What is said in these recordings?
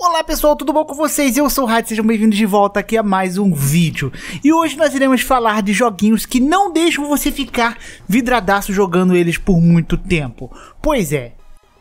Olá pessoal, tudo bom com vocês? Eu sou o Rádio, sejam bem-vindos de volta aqui a mais um vídeo. E hoje nós iremos falar de joguinhos que não deixam você ficar vidradaço jogando eles por muito tempo. Pois é,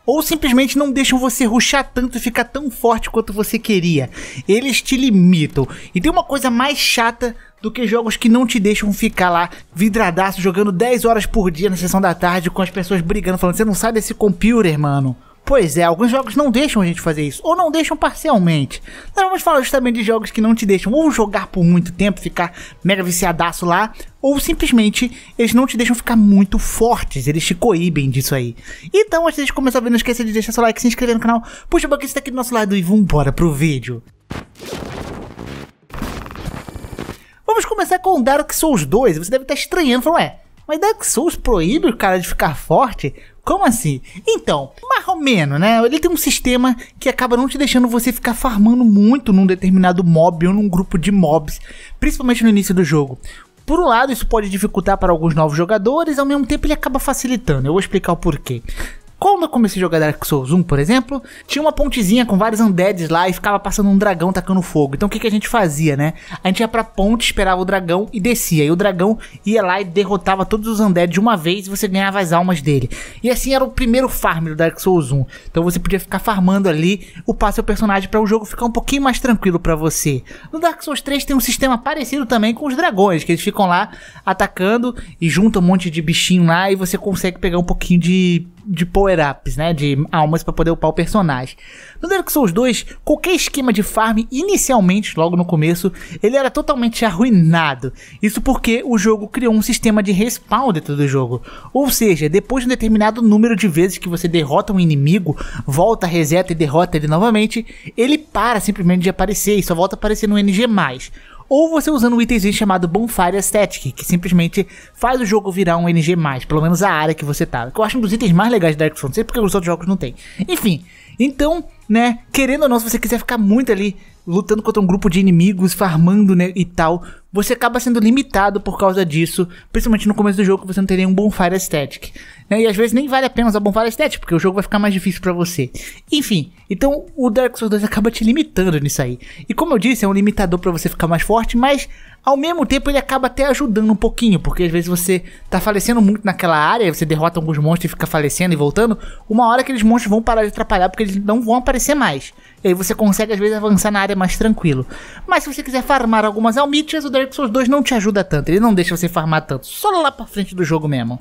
ou simplesmente não deixam você ruxar tanto e ficar tão forte quanto você queria. Eles te limitam. E tem uma coisa mais chata do que jogos que não te deixam ficar lá vidradaço jogando 10 horas por dia na sessão da tarde com as pessoas brigando, falando: "Você não sai desse computer, mano". Pois é, alguns jogos não deixam a gente fazer isso, ou não deixam parcialmente. Nós vamos falar justamente de jogos que não te deixam ou jogar por muito tempo, ficar mega viciadaço lá, ou simplesmente eles não te deixam ficar muito fortes, eles te coíbem disso aí. Então, antes de começar a ver, não esqueça de deixar seu like, se inscrever no canal, puxa o banquinho tá aqui do nosso lado e vambora pro vídeo. Vamos começar com Dark Souls 2, você deve estar estranhando, falando, ué, mas Dark Souls proíbe o cara de ficar forte? Como assim? Então, mais ou menos, né? Ele tem um sistema que acaba não te deixando você ficar farmando muito num determinado mob ou num grupo de mobs, principalmente no início do jogo. Por um lado, isso pode dificultar para alguns novos jogadores, ao mesmo tempo ele acaba facilitando. Eu vou explicar o porquê. Quando eu comecei a jogar Dark Souls 1, por exemplo, tinha uma pontezinha com vários undeads lá e ficava passando um dragão tacando fogo. Então o que, que a gente fazia, né? A gente ia pra ponte, esperava o dragão e descia. E o dragão ia lá e derrotava todos os undeads de uma vez e você ganhava as almas dele. E assim era o primeiro farm do Dark Souls 1. Então você podia ficar farmando ali, upar seu personagem para o jogo ficar um pouquinho mais tranquilo para você. No Dark Souls 3 tem um sistema parecido também com os dragões, que eles ficam lá atacando e juntam um monte de bichinho lá e você consegue pegar um pouquinho de de power-ups, né? De almas para poder upar o personagem. No Dark Souls 2, qualquer esquema de farm, inicialmente, logo no começo, ele era totalmente arruinado. Isso porque o jogo criou um sistema de respawn dentro do jogo. Ou seja, depois de um determinado número de vezes que você derrota um inimigo, volta, reseta e derrota ele novamente, ele para simplesmente de aparecer e só volta a aparecer no NG+ ou você usando um item chamado Bonfire Aesthetic, que simplesmente faz o jogo virar um NG+, pelo menos a área que você tá. Que eu acho um dos itens mais legais de Dark Souls, não sei porque os outros jogos não tem. Enfim, então né? Querendo ou não, se você quiser ficar muito ali lutando contra um grupo de inimigos, farmando né, e tal, você acaba sendo limitado por causa disso, principalmente no começo do jogo que você não tem nenhum bonfire aesthetic. Né? E às vezes nem vale a pena usar bonfire aesthetic, porque o jogo vai ficar mais difícil para você. Enfim, então o Dark Souls 2 acaba te limitando nisso aí. E como eu disse, é um limitador para você ficar mais forte, mas ao mesmo tempo, ele acaba até ajudando um pouquinho, porque às vezes você tá falecendo muito naquela área, você derrota alguns monstros e fica falecendo e voltando. Uma hora aqueles monstros vão parar de atrapalhar, porque eles não vão aparecer mais. E aí você consegue, às vezes, avançar na área mais tranquilo. Mas se você quiser farmar algumas almitias o Dark Souls 2 não te ajuda tanto. Ele não deixa você farmar tanto. Só lá pra frente do jogo mesmo.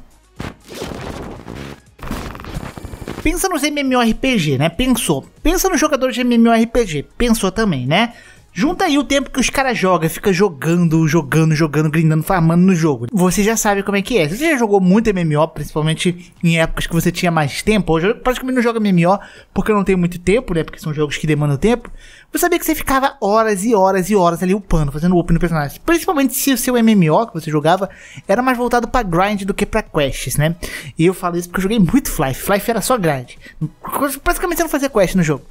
Pensa nos MMORPG, né? Pensou. Pensa nos jogadores de MMORPG. Pensou também, né? Junta aí o tempo que os caras jogam, fica jogando, jogando, jogando, grindando, farmando no jogo. Você já sabe como é que é. Se você já jogou muito MMO, principalmente em épocas que você tinha mais tempo, hoje eu praticamente não joga MMO porque não tem muito tempo, né? Porque são jogos que demandam tempo. Você sabia que você ficava horas e horas e horas ali upando, fazendo up no personagem. Principalmente se o seu MMO que você jogava era mais voltado para grind do que para quests, né? E eu falo isso porque eu joguei muito Flife. Flife era só grind. Praticamente você não fazia quest no jogo.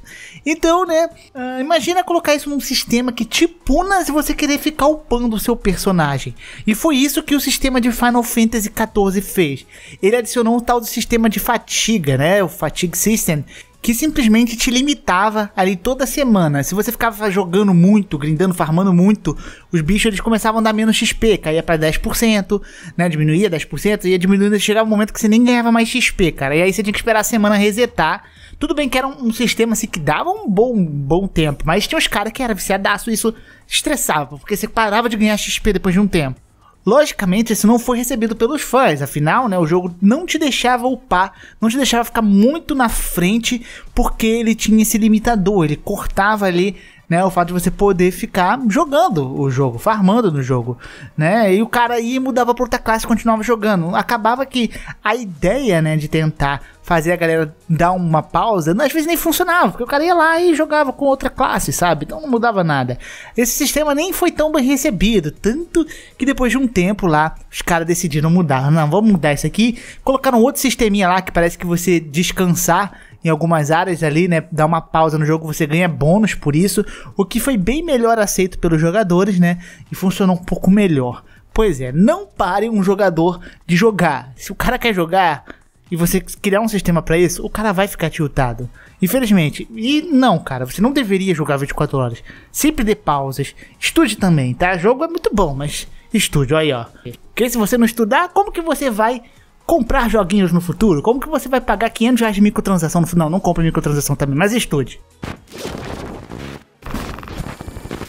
Então, né? Uh, imagina colocar isso num sistema que te puna se você querer ficar upando o seu personagem. E foi isso que o sistema de Final Fantasy XIV fez. Ele adicionou um tal do sistema de fatiga, né? O Fatigue System, que simplesmente te limitava ali toda semana. Se você ficava jogando muito, grindando, farmando muito, os bichos eles começavam a dar menos XP, caía para 10%, né? Diminuía 10%, ia diminuindo, chegava um momento que você nem ganhava mais XP, cara. E aí você tinha que esperar a semana resetar. Tudo bem que era um, um sistema assim, que dava um bom, um bom tempo, mas tinha os caras que era viciadaço e isso estressava, porque você parava de ganhar XP depois de um tempo. Logicamente, isso não foi recebido pelos fãs, afinal, né, o jogo não te deixava upar, não te deixava ficar muito na frente, porque ele tinha esse limitador, ele cortava ali né? O fato de você poder ficar jogando o jogo, farmando no jogo, né? E o cara aí mudava pra outra classe, continuava jogando. Acabava que a ideia, né, de tentar fazer a galera dar uma pausa, às vezes nem funcionava, porque o cara ia lá e jogava com outra classe, sabe? Então não mudava nada. Esse sistema nem foi tão bem recebido, tanto que depois de um tempo lá, os caras decidiram mudar. Não, vamos mudar isso aqui. Colocaram outro sisteminha lá que parece que você descansar em algumas áreas ali, né? Dá uma pausa no jogo, você ganha bônus por isso, o que foi bem melhor aceito pelos jogadores, né? E funcionou um pouco melhor. Pois é, não pare um jogador de jogar. Se o cara quer jogar e você criar um sistema para isso, o cara vai ficar tiltado. Infelizmente. E não, cara, você não deveria jogar 24 horas. Sempre dê pausas. Estude também, tá? Jogo é muito bom, mas estude, olha aí, ó. Porque se você não estudar, como que você vai comprar joguinhos no futuro? Como que você vai pagar 500 reais de microtransação no final? Não, não compre microtransação também, mas estude.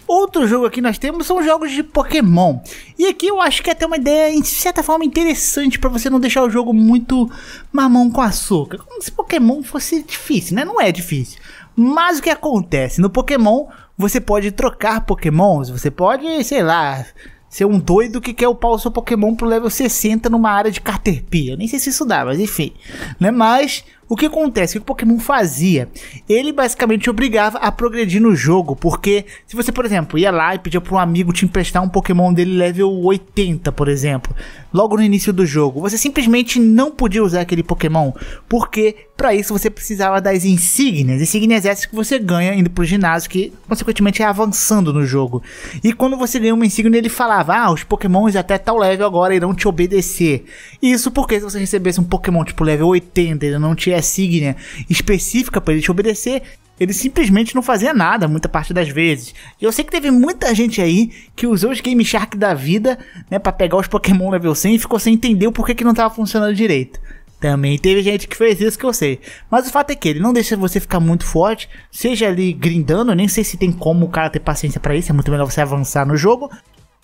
Outro jogo aqui nós temos são jogos de Pokémon. E aqui eu acho que é até uma ideia, de certa forma, interessante para você não deixar o jogo muito mamão com açúcar. Como se Pokémon fosse difícil, né? Não é difícil. Mas o que acontece? No Pokémon, você pode trocar Pokémons, você pode, sei lá, ser é um doido que quer upar o seu Pokémon pro level 60 numa área de Caterpie. Eu nem sei se isso dá, mas enfim. Né? Mas o que acontece? O que o Pokémon fazia? Ele basicamente obrigava a progredir no jogo, porque se você, por exemplo, ia lá e pedia para um amigo te emprestar um Pokémon dele level 80, por exemplo, logo no início do jogo, você simplesmente não podia usar aquele Pokémon, porque para isso você precisava das insígnias, insígnias essas que você ganha indo pro ginásio, que consequentemente é avançando no jogo. E quando você ganha uma insígnia, ele falava: "Ah, os Pokémons até tal level agora irão te obedecer". Isso porque se você recebesse um Pokémon tipo level 80, ele não te a signa específica para ele te obedecer, ele simplesmente não fazia nada muita parte das vezes. E eu sei que teve muita gente aí que usou os Game Shark da vida, né, para pegar os Pokémon level 100 e ficou sem entender o porquê que não tava funcionando direito. Também teve gente que fez isso que eu sei. Mas o fato é que ele não deixa você ficar muito forte, seja ali grindando, nem sei se tem como o cara ter paciência para isso, é muito melhor você avançar no jogo,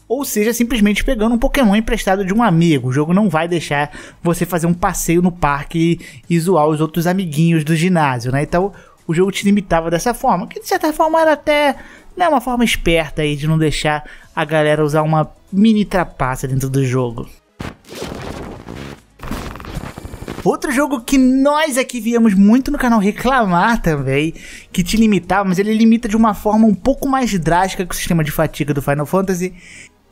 ou seja, simplesmente pegando um Pokémon emprestado de um amigo. O jogo não vai deixar você fazer um passeio no parque e zoar os outros amiguinhos do ginásio, né? Então o jogo te limitava dessa forma, que de certa forma era até né, uma forma esperta aí de não deixar a galera usar uma mini trapaça dentro do jogo. Outro jogo que nós aqui viemos muito no canal reclamar também, que te limitava, mas ele limita de uma forma um pouco mais drástica que o sistema de fatiga do Final Fantasy,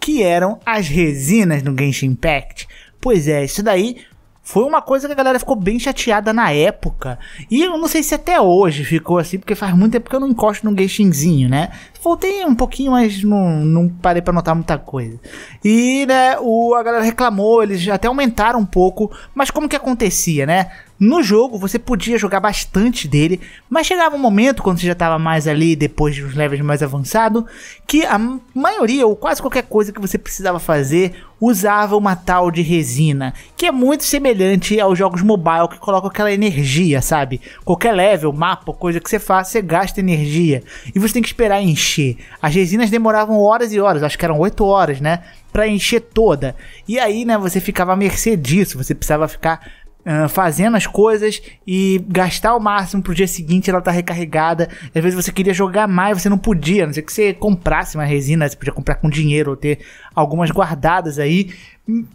que eram as resinas no Genshin Impact. Pois é, isso daí foi uma coisa que a galera ficou bem chateada na época. E eu não sei se até hoje ficou assim, porque faz muito tempo que eu não encosto no Genshinzinho, né? Voltei um pouquinho, mas não, não parei para notar muita coisa. E, né, o, a galera reclamou, eles até aumentaram um pouco. Mas como que acontecia, né? No jogo você podia jogar bastante dele, mas chegava um momento quando você já estava mais ali, depois de uns levels mais avançado, que a maioria ou quase qualquer coisa que você precisava fazer usava uma tal de resina, que é muito semelhante aos jogos mobile que colocam aquela energia, sabe? Qualquer level, mapa, coisa que você faz você gasta energia e você tem que esperar encher. As resinas demoravam horas e horas, acho que eram 8 horas, né? Pra encher toda. E aí, né, você ficava à mercê disso, você precisava ficar ah, fazendo as coisas e gastar o máximo pro dia seguinte ela tá recarregada. Às vezes você queria jogar mais, você não podia, a não ser que você comprasse uma resina, você podia comprar com dinheiro ou ter algumas guardadas aí.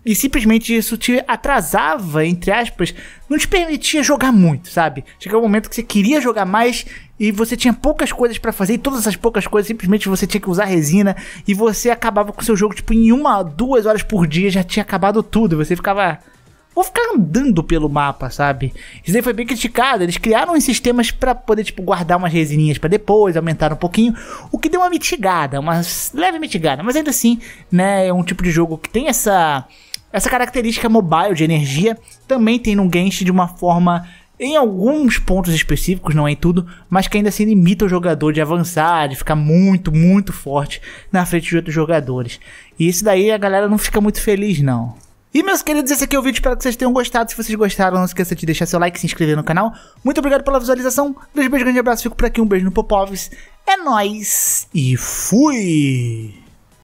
E simplesmente isso te atrasava, entre aspas, não te permitia jogar muito, sabe? Chegava um momento que você queria jogar mais e você tinha poucas coisas para fazer, e todas essas poucas coisas simplesmente você tinha que usar resina e você acabava com o seu jogo, tipo, em uma, duas horas por dia já tinha acabado tudo. Você ficava vou ficar andando pelo mapa, sabe? Isso daí foi bem criticado. Eles criaram uns sistemas para poder, tipo, guardar umas resininhas para depois, aumentar um pouquinho, o que deu uma mitigada, uma leve mitigada, mas ainda assim, né? É um tipo de jogo que tem essa. Essa característica mobile de energia também tem no Genshin de uma forma em alguns pontos específicos, não é em tudo, mas que ainda assim limita o jogador de avançar, de ficar muito, muito forte na frente de outros jogadores. E isso daí a galera não fica muito feliz, não. E meus queridos, esse aqui é o vídeo, espero que vocês tenham gostado. Se vocês gostaram, não esqueça de deixar seu like, se inscrever no canal. Muito obrigado pela visualização. Beijo, beijo, grande abraço. Fico por aqui, um beijo no Popovs. É nóis e fui!